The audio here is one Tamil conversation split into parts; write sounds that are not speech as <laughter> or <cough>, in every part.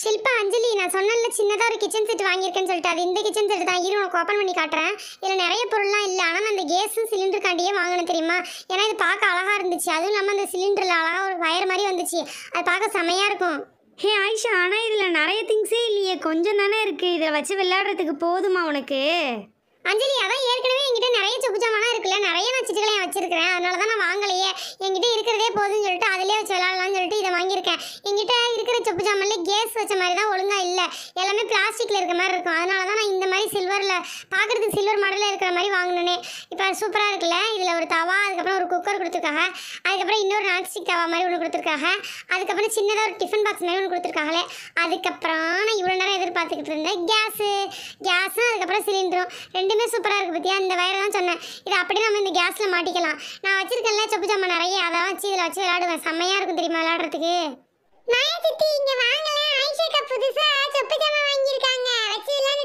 ஷில்பா அஞ்சலி நான் சொன்னேன்ல சின்னதாக ஒரு கிச்சன் செட் வாங்கியிருக்கேன்னு சொல்லிட்டு அது இந்த கிச்சன் செட் தான் இரு ஓப்பன் பண்ணி காட்டுறேன் இதில் நிறைய பொருள்லாம் இல்லை ஆனால் நான் அந்த கேஸும் சிலிண்டர் காண்டியே வாங்கினேன் தெரியுமா ஏன்னா இது பார்க்க அழகாக இருந்துச்சு அதுவும் இல்லாமல் அந்த சிலிண்டரில் அழகாக ஒரு வயர் மாதிரி வந்துச்சு அது பார்க்க செமையாக இருக்கும் ஹே ஆயிஷா ஆனால் இதில் நிறைய திங்ஸே இல்லையே கொஞ்சம் தானே இருக்குது இதில் வச்சு விளையாடுறதுக்கு போதுமா உனக்கு அஞ்சலி அதான் ஏற்கனவே என்கிட்ட நிறைய சொகுஜாமாலாம் இருக்குல்ல நிறைய நான் சிட்டுகளையும் வச்சிருக்கிறேன் அதனால தான் நான் வாங்கலையே என்கிட்ட இருக்கிறதே போதும்னு சொல்லிட்டு அதிலே வச்சு விளாட்லாம்னு சொல்லிட்டு இதை வாங்கியிருக்கேன் என்கிட்ட இருக்கிற சொப்பு சாமான்லேயே கேஸ் வச்ச மாதிரி தான் ஒழுங்காக இல்லை எல்லாமே பிளாஸ்டிக்கில் இருக்க மாதிரி இருக்கும் அதனால தான் நான் இந்த மாதிரி சில்வரில் பார்க்குறதுக்கு சில்வர் மாடலில் இருக்கிற மாதிரி வாங்கினேனே இப்போ சூப்பராக இருக்குல்ல இதில் ஒரு தவா அதுக்கப்புறம் ஒரு குக்கர் கொடுத்துருக்காங்க அதுக்கப்புறம் இன்னொரு நான்ஸ்டிக் தவா மாதிரி ஒன்று கொடுத்துருக்காங்க அதுக்கப்புறம் சின்னதாக ஒரு டிஃபன் பாக்ஸ் மாதிரி ஒன்று கொடுத்துருக்காங்களே அதுக்கப்புறம் நான் இவ்வளோ நேரம் எதிர்பார்த்துக்கிட்டு இருந்தேன் கேஸு கேஸும் அதுக்கப்புறம் சிலிண்டரும் ரெண்டுமே என்ன சூப்பராக இருக்குது பற்றியா இந்த வயரை தான் சொன்னேன் இதை அப்படியே நம்ம இந்த கேஸில் மாட்டிக்கலாம் நான் வச்சிருக்கேன்ல சொப்பு ஜாமான் நிறைய அதை வச்சு இதில் வச்சு விளையாடுவேன் செம்மையாக இருக்கும் தெரியுமா விளையாடுறதுக்கு புதுசாக சொப்பு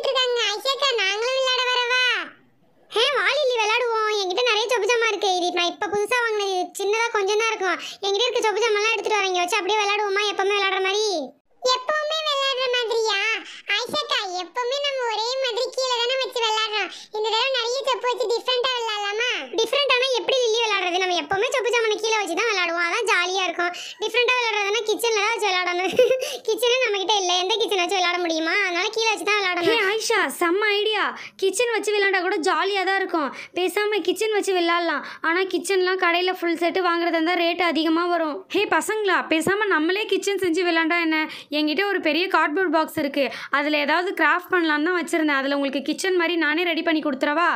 இருக்காங்க நாங்களும் விளையாட வரவா என்கிட்ட நிறைய சொப்பு நான் இப்போ கொஞ்சம் தான் இருக்கும் என்கிட்ட இருக்க சொப்பு சாமான்லாம் எடுத்துட்டு வரீங்க வச்சு அப்படியே விளையாடுவோமா எப்போவுமே விளையாடுற மாதிரி எப்போவுமே கப் டிஃப்ரெண்டாக டிஃப்ரெண்டா விளையாடலாமா எப்படி லில்லி விளையாடுறது நம்ம எப்பவுமே சொப்பு சாமான் கீழே வச்சு தான் விளாடுவோம் அதான் ஜாலியாக இருக்கும் டிஃப்ரெண்டாக விளாட்றதுனா கிச்சனில் தான் வச்சு விளாடணும் கிச்சனே <laughs> நம்ம இல்லை எந்த கிச்சன் வச்சு விளாட முடியுமா அதனால கீழே வச்சு தான் விளாடணும் ஆயிஷா செம்ம ஐடியா கிச்சன் வச்சு விளாண்டா கூட ஜாலியாக தான் இருக்கும் பேசாமல் கிச்சன் வச்சு விளாடலாம் ஆனால் கிச்சன்லாம் கடையில் ஃபுல் செட்டு வாங்குறது இருந்தால் ரேட் அதிகமாக வரும் ஹே பசங்களா பேசாமல் நம்மளே கிச்சன் செஞ்சு விளாண்டா என்ன என்கிட்ட ஒரு பெரிய கார்ட்போர்ட் பாக்ஸ் இருக்குது அதில் ஏதாவது கிராஃப்ட் பண்ணலான்னு தான் வச்சுருந்தேன் அதில் உங்களுக்கு கிச்சன் மாதிரி நானே ரெடி பண்ணி கொடுத்துறவா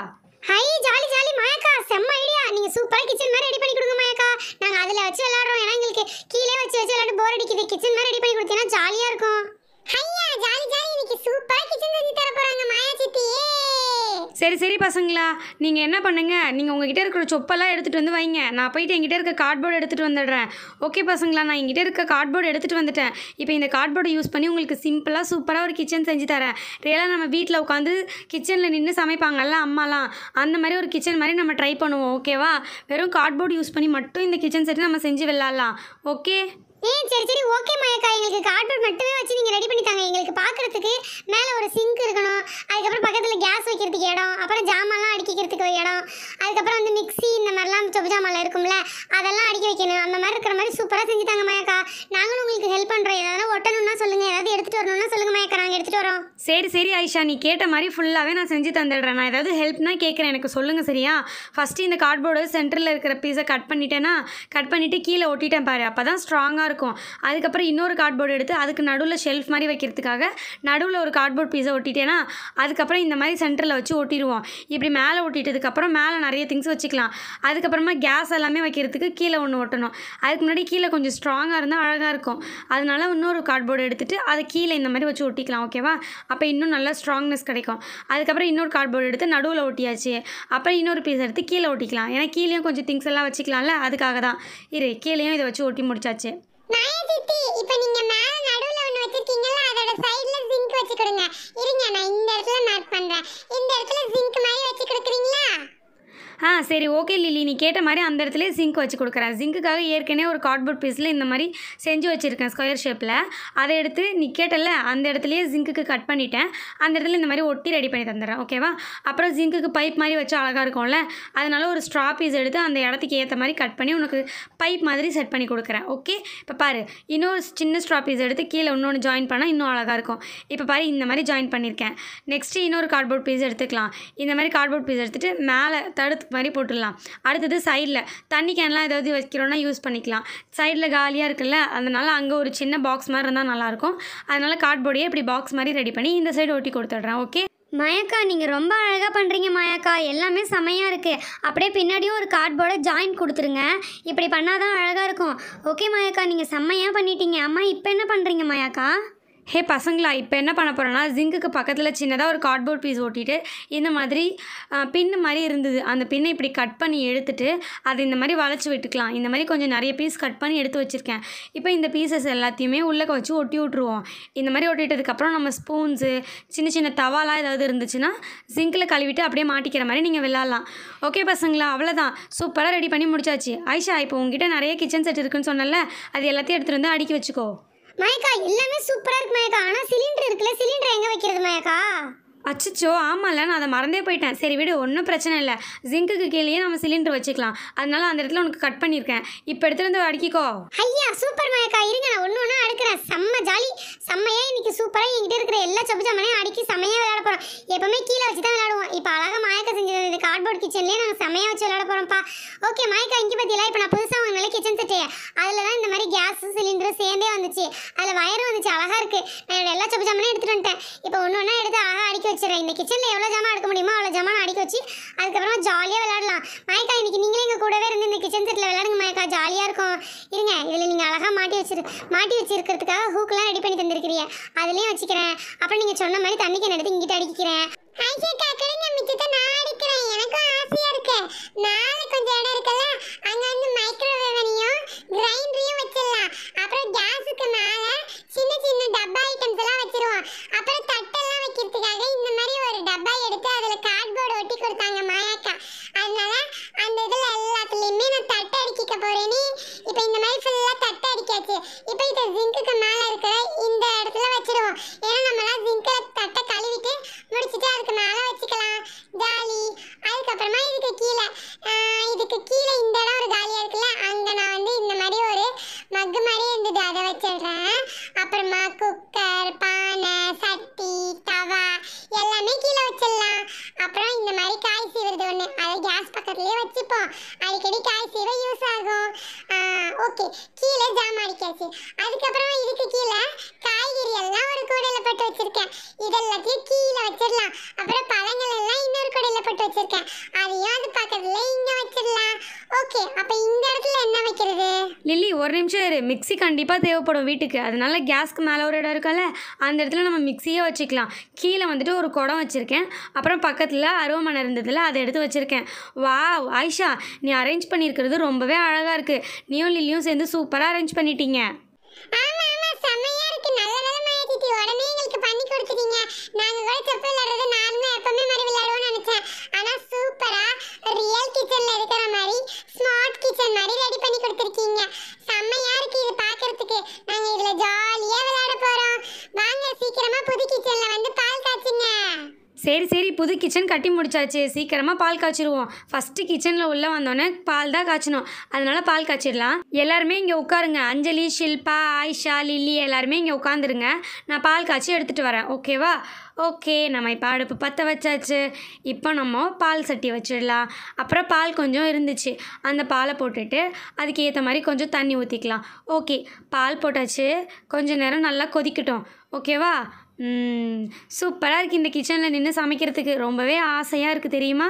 ஹை ஜாலி ஜாலி மாயக்கா செம்ம ஐடியா நீங்க பசங்களா நீங்கள் என்ன பண்ணுங்கள் நீங்கள் உங்ககிட்ட இருக்கிற சொப்பெல்லாம் எடுத்துகிட்டு வந்து வைங்க நான் போயிட்டு என்கிட்ட இருக்க கார்ட்போர்டு எடுத்துகிட்டு வந்துடுறேன் ஓகே பசங்களா நான் எங்கிட்ட இருக்க கார்ட்போர்டு எடுத்துகிட்டு வந்துட்டேன் இப்போ இந்த கார்ட்போர்டை யூஸ் பண்ணி உங்களுக்கு சிம்பிளாக சூப்பராக ஒரு கிச்சன் செஞ்சு தரேன் ரியலாக நம்ம வீட்டில் உட்காந்து கிச்சனில் நின்று சமைப்பாங்கல்ல அம்மாலாம் அந்த மாதிரி ஒரு கிச்சன் மாதிரி நம்ம ட்ரை பண்ணுவோம் ஓகேவா வெறும் கார்ட்போர்டு யூஸ் பண்ணி மட்டும் இந்த கிச்சன் செட்டு நம்ம செஞ்சு விளாட்லாம் ஓகே ஏ சரி சரி ஓகே மாயக்கா எங்களுக்கு கார்ட்போர்ட் மட்டுமே வச்சு நீங்கள் ரெடி பண்ணி தாங்க எங்களுக்கு பார்க்குறதுக்கு மேலே ஒரு சிங்க் இருக்கணும் அதுக்கப்புறம் பக்கத்தில் கேஸ் இடம் அப்புறம் ஜாமான்லாம் அடிக்கிறதுக்கு இடம் அதுக்கப்புறம் வந்து மிக்சி இந்த மாதிரிலாம் சொப்பு ஜாமான் இருக்கும்ல அதெல்லாம் அடிக்க வைக்கணும் அந்த மாதிரி இருக்கிற மாதிரி சூப்பராக செஞ்சுட்டாங்க மயக்கா நாங்களும் உங்களுக்கு ஹெல்ப் பண்ணுறோம் ஏதாவது ஒட்டணும்னா சொல்லுங்கள் ஏதாவது எடுத்துகிட்டு வரணும்னா சொல்லுங்கள் மயக்கா நாங்கள் எடுத்துகிட்டு வரோம் சரி சரி ஐஷா நீ கேட்ட மாதிரி ஃபுல்லாகவே நான் செஞ்சு தந்துடுறேன் நான் ஏதாவது ஹெல்ப்னா கேட்குறேன் எனக்கு சொல்லுங்கள் சரியா ஃபஸ்ட்டு இந்த கார்ட்போர்டு சென்டரில் இருக்கிற பீஸை கட் பண்ணிட்டேன்னா கட் பண்ணிவிட்டு கீழே ஒட்டிட்டேன் பாரு அப்போ தான் ஸ்ட்ராங்காக இருக்கும் அதுக்கப்புறம் இன்னொரு கார்ட்போர்டு எடுத்து அதுக்கு நடுவில் ஷெல்ஃப் மாதிரி வைக்கிறதுக்காக நடுவில் ஒரு கார்ட்போர்ட் பீஸை ஒட்டிட்டேன்னா அதுக்கப்புறம் இந்த மாதிரி சென்டரில் வச்சு ஒட்டிடுவோம் இப்படி மேலே அப்புறம் மேலே நிறைய திங்ஸ் வச்சுக்கலாம் அதுக்கப்புறமா கேஸ் எல்லாமே வைக்கிறதுக்கு கீழே ஒன்று ஒட்டணும் அதுக்கு முன்னாடி கீழே கொஞ்சம் ஸ்ட்ராங்காக இருந்தால் அழகாக இருக்கும் அதனால் இன்னொரு கார்ட்போர்டு எடுத்துகிட்டு அதை கீழே இந்த மாதிரி வச்சு ஒட்டிக்கலாம் ஓகேவா அப்போ இன்னும் நல்லா ஸ்ட்ராங்னஸ் கிடைக்கும் அதுக்கப்புறம் இன்னொரு கார்ட்போர்டு எடுத்து நடுவில் ஒட்டியாச்சு அப்புறம் இன்னொரு பீஸ் எடுத்து கீழே ஒட்டிக்கலாம் ஏன்னா கீழேயும் கொஞ்சம் திங்ஸ் எல்லாம் வச்சுக்கலாம்ல அதுக்காக தான் இரு கீழேயும் இதை வச்சு ஒட்டி முடிச்சாச்சு இருங்க நான் இந்த இடத்துல மார்க் பண்றேன் இந்த இடத்துல ஜிங்க் ஆ சரி ஓகே லில்லி நீ கேட்ட மாதிரி அந்த இடத்துல ஜிங்க் வச்சு கொடுக்குறேன் ஜிங்குக்காக ஏற்கனவே ஒரு கார்ட்போர்ட் பீஸில் இந்த மாதிரி செஞ்சு வச்சுருக்கேன் ஸ்கொயர் ஷேப்பில் அதை எடுத்து நீ கேட்டல அந்த இடத்துலையே ஜிங்குக்கு கட் பண்ணிட்டேன் அந்த இடத்துல இந்த மாதிரி ஒட்டி ரெடி பண்ணி தந்துடுறேன் ஓகேவா அப்புறம் ஜிங்குக்கு பைப் மாதிரி வச்சு அழகாக இருக்கும்ல அதனால் ஒரு ஸ்ட்ரா பீஸ் எடுத்து அந்த இடத்துக்கு ஏற்ற மாதிரி கட் பண்ணி உனக்கு பைப் மாதிரி செட் பண்ணி கொடுக்குறேன் ஓகே இப்போ பாரு இன்னொரு சின்ன ஸ்ட்ரா பீஸ் எடுத்து கீழே இன்னொன்று ஜாயின் பண்ணால் இன்னும் அழகாக இருக்கும் இப்போ பாரு இந்த மாதிரி ஜாயின் பண்ணியிருக்கேன் நெக்ஸ்ட்டு இன்னொரு கார்ட்போர்ட் பீஸ் எடுத்துக்கலாம் இந்த மாதிரி கார்ட்போர்ட் பீஸ் எடுத்துகிட்டு மேலே தடுத்து மாதிரி போட்டுடலாம் அடுத்தது சைடில் தண்ணி கேன்லாம் ஏதாவது வைக்கிறோன்னா யூஸ் பண்ணிக்கலாம் சைடில் காலியாக இருக்குல்ல அதனால் அங்கே ஒரு சின்ன பாக்ஸ் மாதிரி இருந்தால் நல்லாயிருக்கும் அதனால் கார்ட்போர்டையே இப்படி பாக்ஸ் மாதிரி ரெடி பண்ணி இந்த சைடு ஒட்டி கொடுத்துட்றேன் ஓகே மயக்கா நீங்கள் ரொம்ப அழகாக பண்ணுறீங்க மயக்கா எல்லாமே செமையாக இருக்குது அப்படியே பின்னாடியும் ஒரு கார்ட்போர்டை ஜாயின் கொடுத்துருங்க இப்படி தான் அழகாக இருக்கும் ஓகே மயக்கா நீங்கள் செம்மையாக பண்ணிட்டீங்க அம்மா இப்போ என்ன பண்ணுறீங்க மயக்கா ஹே பசங்களா இப்போ என்ன பண்ண போகிறோன்னா ஜிங்குக்கு பக்கத்தில் சின்னதாக ஒரு கார்ட்போர்ட் பீஸ் ஒட்டிட்டு இந்த மாதிரி பின்னு மாதிரி இருந்தது அந்த பின்னை இப்படி கட் பண்ணி எடுத்துட்டு அதை இந்த மாதிரி வளைச்சி விட்டுக்கலாம் இந்த மாதிரி கொஞ்சம் நிறைய பீஸ் கட் பண்ணி எடுத்து வச்சுருக்கேன் இப்போ இந்த பீசஸ் எல்லாத்தையுமே உள்ளே வச்சு ஒட்டி விட்ருவோம் இந்த மாதிரி ஒட்டிட்டதுக்கப்புறம் நம்ம ஸ்பூன்ஸு சின்ன சின்ன தவாலாம் ஏதாவது இருந்துச்சுன்னா ஜிங்கில் கழுவிட்டு அப்படியே மாட்டிக்கிற மாதிரி நீங்கள் விளாட்லாம் ஓகே பசங்களா அவ்வளோதான் சூப்பராக ரெடி பண்ணி முடிச்சாச்சு ஐஷா இப்போ உங்ககிட்ட நிறைய கிச்சன் செட் இருக்குன்னு சொன்னல அது எல்லாத்தையும் எடுத்துகிட்டு வந்து அடுக்கி வச்சுக்கோ மயக்கா எல்லாமே சூப்பராக இருக்குது மயக்கா ஆனால் சிலிண்டர் இருக்குல்ல சிலிண்டர் எங்கே வைக்கிறது மயக்கா அச்சோ ஆமாம்ல நான் அதை மறந்தே போயிட்டேன் சரி விடு ஒன்றும் பிரச்சனை இல்லை ஜிங்குக்கு கீழேயே நம்ம சிலிண்டர் வச்சுக்கலாம் அதனால அந்த இடத்துல உனக்கு கட் பண்ணியிருக்கேன் இப்போ எடுத்துருந்து அடுக்கிக்கோ ஐயா சூப்பர் மாயக்கா இருங்க நான் ஒன்று ஒன்றா அடுக்கிறேன் செம்ம ஜாலி செம்மையே இன்னைக்கு சூப்பராக என்கிட்ட இருக்கிற எல்லா சப்பு சம்மனையும் அடுக்கி செம்மையாக விளையாட போகிறோம் எப்பவுமே கீழே வச்சு தான் விளையாடுவோம் இப்போ அழகாக மயக்க செஞ்சது கார்ட்போர்ட் கிச்சன்லேயே நாங்கள் செம்மையாக வச்சு விளையாட போகிறோம்ப்பா ஓகே மாயக்கா இங்கே பார்த்தீங்களா இப்போ நான் புதுசாக வாங்கினால கிச்சன் செட்டு அதில் தான் இந்த மாதிரி கேஸ் சிலிண்டரும் சேர்ந்தே வந்துச்சு அதில் வயரும் வந்துச்சு அழகாக இருக்குது நான் எல்லா சப்பு சம்மனையும் எடுத்துகிட்டு வந்துட்டேன் இப்போ ஒன்று ஒன்றா எடுத்து அழகாக அடிக்க வச்சு வச்சிடறேன் இந்த கிச்சனில் எவ்வளோ ஜாமான் அடுக்க முடியுமோ அவ்வளோ ஜாமான் அடுக்கி வச்சு அதுக்கப்புறமா ஜாலியாக விளையாடலாம் மயக்கா இன்னைக்கு நீங்களே எங்கள் கூடவே இருந்து இந்த கிச்சன் செட்டில் விளையாடுங்க மயக்கா ஜாலியாக இருக்கும் இருங்க இதில் நீங்கள் அழகாக மாட்டி வச்சிரு மாட்டி வச்சிருக்கிறதுக்காக ஹூக்கெலாம் ரெடி பண்ணி தந்திருக்கிறீங்க அதுலேயும் வச்சுக்கிறேன் அப்புறம் நீங்கள் சொன்ன மாதிரி தண்ணிக்கு நடத்தி இங்கிட்ட அடிக்கிறேன் நான் அடிக்கிறேன் எனக்கு ஆசையா இருக்கு நாலு கொஞ்சம் இடம் அங்க வந்து மைக்ரோவேவனையும் கிரைண்டரையும் வச்சிடலாம் அப்புறம் கேஸுக்கு மேலே பக்கத்துலேயே வச்சுப்போம் அடிக்கடி காய் சீவை யூஸ் ஆகும் ஓகே கீழே ஜாம் அடிக்காச்சு அதுக்கப்புறம் இதுக்கு கீழே காய்கறி எல்லாம் ஒரு கூடையில் போட்டு வச்சிருக்கேன் இதெல்லாத்தையும் கீழே வச்சிடலாம் அப்புறம் பழங்கள் எல்லாம் இன்னொரு கூடையில் போட்டு வச்சிருக்கேன் அதையும் அது பக்கத்தில் இங்கே வச்சிடலாம் ஓகே அப்போ இந்த இடத்துல என்ன வைக்கிறது லில்லி ஒரு நிமிஷம் இரு மிக்சி கண்டிப்பாக தேவைப்படும் வீட்டுக்கு அதனால கேஸ்க்கு மேலே ஒரு இடம் இருக்கல அந்த இடத்துல நம்ம மிக்சியே வச்சுக்கலாம் கீழே வந்துட்டு ஒரு குடம் வச்சுருக்கேன் அப்புறம் பக்கத்தில் அருவமனை இருந்ததில் அதை எடுத்து வச்சுருக்கேன் வா ஆயிஷா நீ அரேஞ்ச் பண்ணியிருக்கிறது ரொம்பவே அழகாக இருக்குது நீயும் லில்லியும் சேர்ந்து சூப்பராக அரேஞ்ச் பண்ணிட்டீங்க ஆமா ஆமா செமையா இருக்கு நல்ல நல்ல உடனே எங்களுக்கு பண்ணி கொடுத்துட்டீங்க நாங்க கூட இப்படி புது கிச்சன் கட்டி முடிச்சாச்சு சீக்கிரமாக பால் காய்ச்சிருவோம் ஃபஸ்ட்டு கிச்சனில் உள்ளே வந்தோடனே பால் தான் காய்ச்சணும் அதனால பால் காய்ச்சிடலாம் எல்லாருமே இங்கே உட்காருங்க அஞ்சலி ஷில்பா ஆயிஷா லில்லி எல்லாருமே இங்கே உட்காந்துருங்க நான் பால் காய்ச்சி எடுத்துகிட்டு வரேன் ஓகேவா ஓகே நம்ம இப்போ அடுப்பு பற்ற வச்சாச்சு இப்போ நம்ம பால் சட்டி வச்சிடலாம் அப்புறம் பால் கொஞ்சம் இருந்துச்சு அந்த பாலை போட்டுட்டு அதுக்கு ஏற்ற மாதிரி கொஞ்சம் தண்ணி ஊற்றிக்கலாம் ஓகே பால் போட்டாச்சு கொஞ்சம் நேரம் நல்லா கொதிக்கட்டும் ஓகேவா சூப்பராக இருக்குது இந்த கிச்சனில் நின்று சமைக்கிறதுக்கு ரொம்பவே ஆசையாக இருக்குது தெரியுமா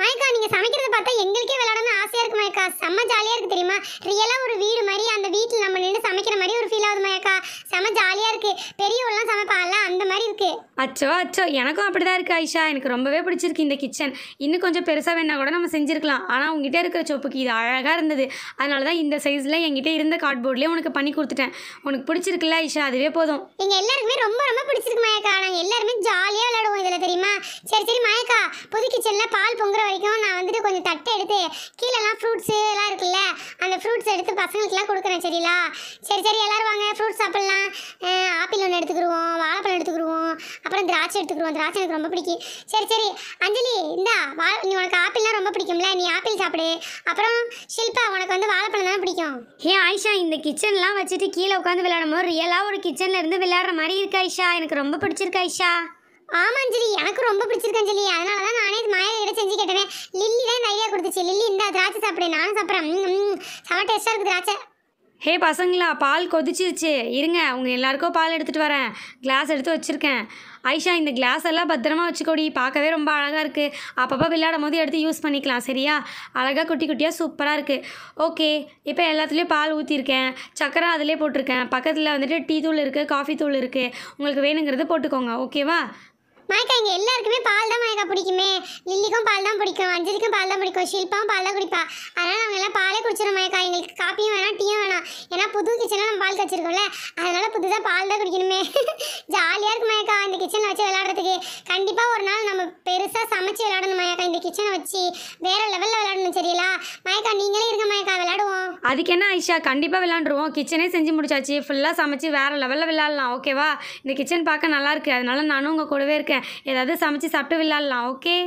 மயக்கா நீங்கள் சமைக்கிறத பார்த்தா எங்களுக்கே விளையாடணும்னு ஆசையாக இருக்குது மயக்கா செம்ம ஜாலியாக இருக்குது தெரியுமா ரியலாக ஒரு வீடு மாதிரி அந்த வீடு அச்சோ அச்சோ எனக்கும் அப்படி தான் இருக்குது ஐஷா எனக்கு ரொம்பவே பிடிச்சிருக்கு இந்த கிச்சன் இன்னும் கொஞ்சம் பெருசாக வேணால் கூட நம்ம செஞ்சுருக்கலாம் ஆனால் உங்ககிட்ட இருக்கிற சொப்புக்கு இது அழகாக இருந்தது அதனால தான் இந்த சைஸில் என்கிட்ட இருந்த கார்ட்போர்ட்லேயே உனக்கு பண்ணி கொடுத்துட்டேன் உனக்கு பிடிச்சிருக்குல்ல ஐஷா அதுவே போதும் எங்கள் எல்லாருக்குமே ரொம்ப ரொம்ப பிடிச்சிருக்கு மாயக்கா நாங்கள் எல்லாருமே ஜாலியாக விளையாடுவோம் இதில் தெரியுமா சரி சரி மாயா புது கிச்சனில் பால் பொங்குற வரைக்கும் நான் வந்துட்டு கொஞ்சம் தட்டை எடுத்து கீழெல்லாம் ஃப்ரூட்ஸு எல்லாம் இருக்குல்ல அந்த ஃப்ரூட்ஸ் எடுத்து பசங்களுக்குலாம் கொடுக்குறேன் சரிங்களா சரி சரி எல்லோரும் வாங்க ஃப்ரூட்ஸ் சாப்பிட்லாம் ஆப்பிள் ஒன்று எடுத்துக்கிடுவோம் வாழைப்பழம் எடுத்துக்கிடுவோம் அப்புறம் திராட்சை எடுத்துக்கிடுவோம் திராட்சை எனக்கு ரொம்ப பிடிக்கும் சரி சரி அஞ்சலி இந்தா வா நீ உனக்கு ஆப்பிள்லாம் ரொம்ப பிடிக்கும்ல நீ ஆப்பிள் சாப்பிடு அப்புறம் ஷில்பா உனக்கு வந்து வாழைப்பழம் தான் பிடிக்கும் ஏ ஆயிஷா இந்த கிச்சன்லாம் வச்சுட்டு கீழே உட்காந்து விளையாடும் போது ரியலாக ஒரு கிச்சனில் இருந்து விளையாடுற மாதிரி இருக்கா ஐஷா எனக்கு ரொம்ப பிடிச்சிருக்கு ஐஷா ஆமாஞ்சலி எனக்கு ரொம்ப பிடிச்சிருக்கஞ்சலி அதனால தான் நானே இது மாயா செஞ்சு கேட்டேன் லில்லி தான் இந்த ஐடியா கொடுத்துச்சு லில்லி இந்த திராட்சை சாப்பிடு நானும் சாப்பிட்றேன் செம டேஸ்ட்டாக இருக்குது திராட்சை ஹே பசங்களா பால் கொதிச்சிருச்சு இருங்க உங்கள் எல்லாருக்கும் பால் எடுத்துகிட்டு வரேன் கிளாஸ் எடுத்து வச்சுருக்கேன் ஐஷா இந்த கிளாஸ் எல்லாம் பத்திரமா வச்சுக்கோடி பார்க்கவே ரொம்ப அழகாக இருக்குது அப்பப்போ விளையாடும் போது எடுத்து யூஸ் பண்ணிக்கலாம் சரியா அழகாக குட்டி குட்டியாக சூப்பராக இருக்குது ஓகே இப்போ எல்லாத்துலேயும் பால் ஊற்றிருக்கேன் சக்கரை அதிலே போட்டிருக்கேன் பக்கத்தில் வந்துட்டு டீ தூள் இருக்குது காஃபி தூள் இருக்குது உங்களுக்கு வேணுங்கிறது போட்டுக்கோங்க ஓகேவா மயக்கா இங்கே எல்லாருக்குமே பால் தான் மயக்கா பிடிக்குமே லில்லிக்கும் பால் தான் பிடிக்கும் அஞ்சலிக்கும் பால் தான் பிடிக்கும் ஷில்பாவும் பால் தான் குடிப்பா அதனால் நாங்கள் எல்லாம் பாலே குடிச்சிடும் மயக்கா எங்களுக்கு காப்பியும் வேணாம் டீயும் வேணாம் ஏன்னா புது கிச்சனாக நம்ம பால் கச்சிருக்கோம்ல அதனால் புதுசாக பால் தான் குடிக்கணுமே <laughs> ஜாலியாக இருக்கு மயக்கா இந்த கிச்சனில் வச்சு விளாட்றதுக்கு கண்டிப்பாக ஒரு நாள் நம்ம பெருசாக சமைச்சு விளாடணும் மயக்கா இந்த கிச்சனை வச்சு வேற லெவலில் விளாடணும் சரிங்களா மயக்கா நீங்களே இருங்க மயக்கா விளாடுவோம் அதுக்கு என்ன ஐஷா கண்டிப்பாக விளாண்டுருவோம் கிச்சனே செஞ்சு முடிச்சாச்சு ஃபுல்லாக சமைச்சு வேற லெவலில் விளாட்லாம் ஓகேவா இந்த கிச்சன் பார்க்க நல்லா இருக்கு அதனால நானும் உங்கள் கூடவே இருக்கேன் ஏதாவது சமைச்சு சாப்பிட்டு விளாட்லாம் ஓகே